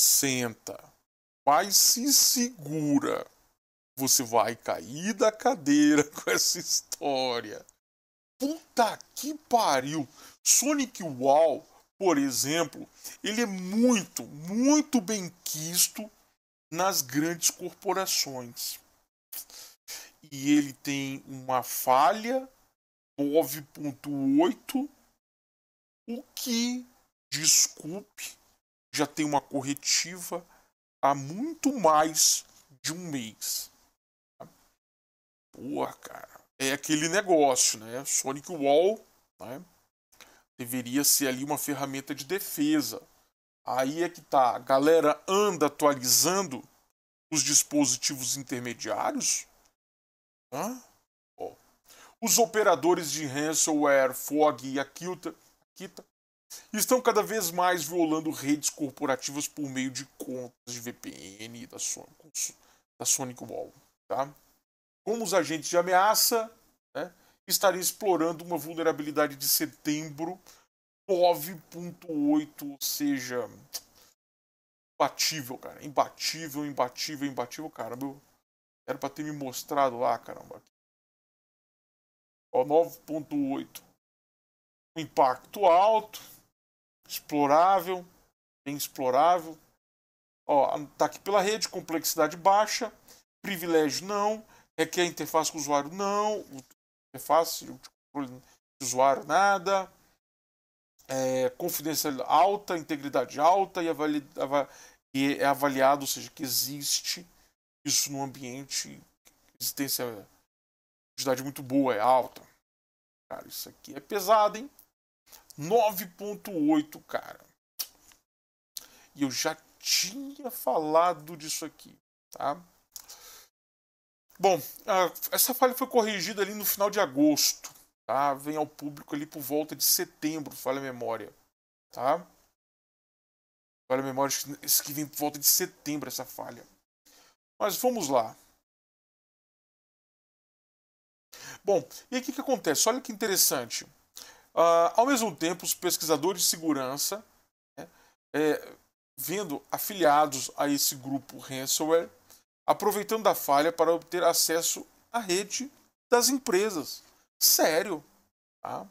Senta, mas se segura. Você vai cair da cadeira com essa história. Puta que pariu! Sonic Wall, por exemplo, ele é muito, muito bem quisto nas grandes corporações. E ele tem uma falha 9.8, o que, desculpe, já tem uma corretiva há muito mais de um mês. Boa, cara. É aquele negócio, né? Sonic Wall, né? Deveria ser ali uma ferramenta de defesa. Aí é que tá. A galera anda atualizando os dispositivos intermediários. Hã? Ó. Os operadores de ransomware, Fog e Akita, Akita estão cada vez mais violando redes corporativas por meio de contas de VPN da, Son da Sonic Wall. Tá? Como os agentes de ameaça né, estariam explorando uma vulnerabilidade de setembro 9.8, ou seja, imbatível, cara. Imbatível, imbatível, imbatível, cara. Meu, era pra ter me mostrado lá, caramba. Ó, 9.8. Impacto alto explorável, bem explorável. Ó, tá aqui pela rede, complexidade baixa, privilégio não, requer interface com o usuário não, interface de controle de usuário nada, é, alta, integridade alta e, avali, av e é avaliado, ou seja, que existe isso no ambiente, existência, quantidade muito boa, é alta. Cara, isso aqui é pesado, hein? 9.8, cara. E eu já tinha falado disso aqui, tá? Bom, essa falha foi corrigida ali no final de agosto, tá? Vem ao público ali por volta de setembro, falha memória, tá? Falha memória, esse que vem por volta de setembro essa falha. Mas vamos lá. Bom, e o que, que acontece? Olha que interessante. Ah, ao mesmo tempo, os pesquisadores de segurança, né, é, vendo afiliados a esse grupo ransomware, aproveitando a falha para obter acesso à rede das empresas. Sério. Tá?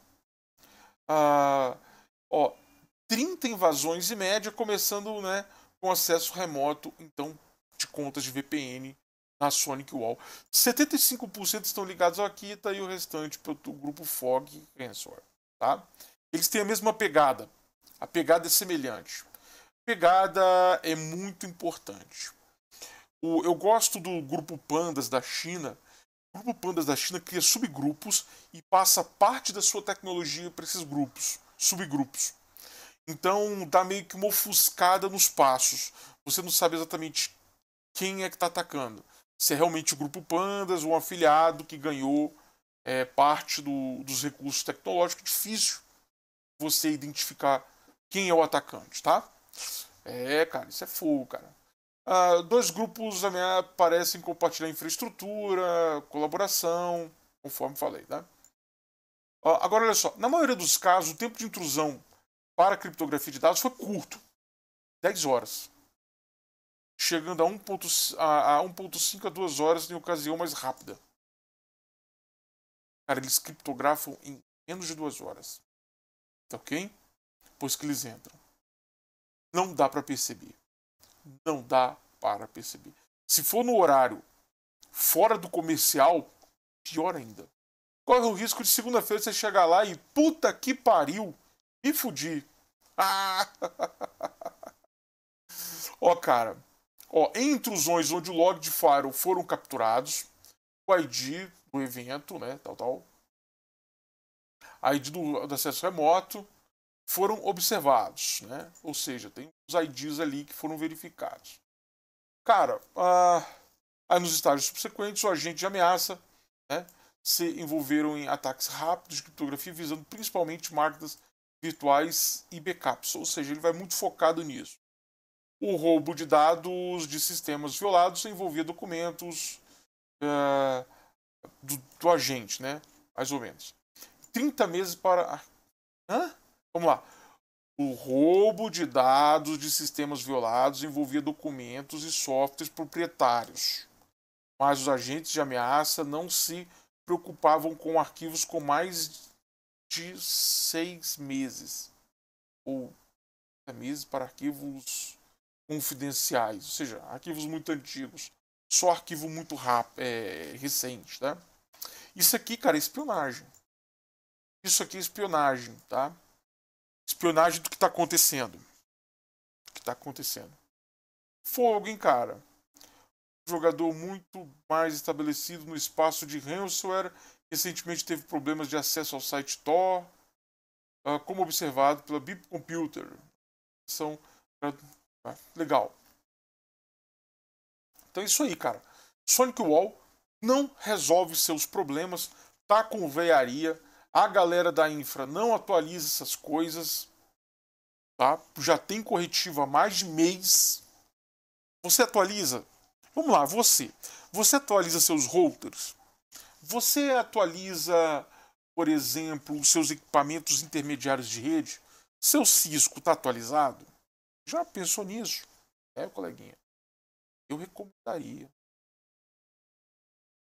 Ah, ó, 30 invasões em média, começando né, com acesso remoto, então, de contas de VPN na Sonic Wall. 75% estão ligados ao Akita e o restante para o grupo Fog Ransomware. Tá? Eles têm a mesma pegada. A pegada é semelhante. A pegada é muito importante. O, eu gosto do grupo Pandas da China. O grupo Pandas da China cria subgrupos e passa parte da sua tecnologia para esses grupos, subgrupos. Então dá meio que uma ofuscada nos passos. Você não sabe exatamente quem é que está atacando. Se é realmente o grupo Pandas ou um afiliado que ganhou é, parte do, dos recursos tecnológicos, difícil você identificar quem é o atacante, tá? É, cara, isso é fogo, cara. Ah, dois grupos ameaçam, parecem compartilhar infraestrutura, colaboração, conforme falei, né? Ah, agora, olha só, na maioria dos casos, o tempo de intrusão para a criptografia de dados foi curto, 10 horas, chegando a 1.5 a, a, a 2 horas em ocasião mais rápida. Cara, eles criptografam em menos de duas horas. Tá ok? Pois que eles entram. Não dá para perceber. Não dá para perceber. Se for no horário fora do comercial, pior ainda. Corre o risco de segunda-feira você chegar lá e puta que pariu, me fudi. Ah! Ó, cara. Ó, em intrusões onde o log de firewall foram capturados, o ID do evento, né, tal, tal. ID do, do acesso remoto foram observados, né? Ou seja, tem os IDs ali que foram verificados. Cara, ah, aí nos estágios subsequentes, o agente de ameaça né, se envolveram em ataques rápidos de criptografia visando principalmente máquinas virtuais e backups, ou seja, ele vai muito focado nisso. O roubo de dados de sistemas violados envolvia documentos, eh, do, do agente, né? Mais ou menos. 30 meses para. Hã? Vamos lá. O roubo de dados de sistemas violados envolvia documentos e softwares proprietários. Mas os agentes de ameaça não se preocupavam com arquivos com mais de seis meses ou meses para arquivos confidenciais, ou seja, arquivos muito antigos só arquivo muito rápido, é, recente, tá? Isso aqui, cara, é espionagem. Isso aqui é espionagem, tá? Espionagem do que está acontecendo. Do que está acontecendo. Fogo, hein, cara? Jogador muito mais estabelecido no espaço de ransomware. Recentemente teve problemas de acesso ao site Tor, ah, como observado pela Bip Computer. São ah, legal. Então é isso aí, cara. Sonic Wall não resolve seus problemas, tá com veiaria. A galera da infra não atualiza essas coisas. Tá? Já tem corretivo há mais de mês. Você atualiza? Vamos lá, você. Você atualiza seus routers? Você atualiza, por exemplo, os seus equipamentos intermediários de rede? Seu Cisco está atualizado? Já pensou nisso? É, coleguinha eu recomendaria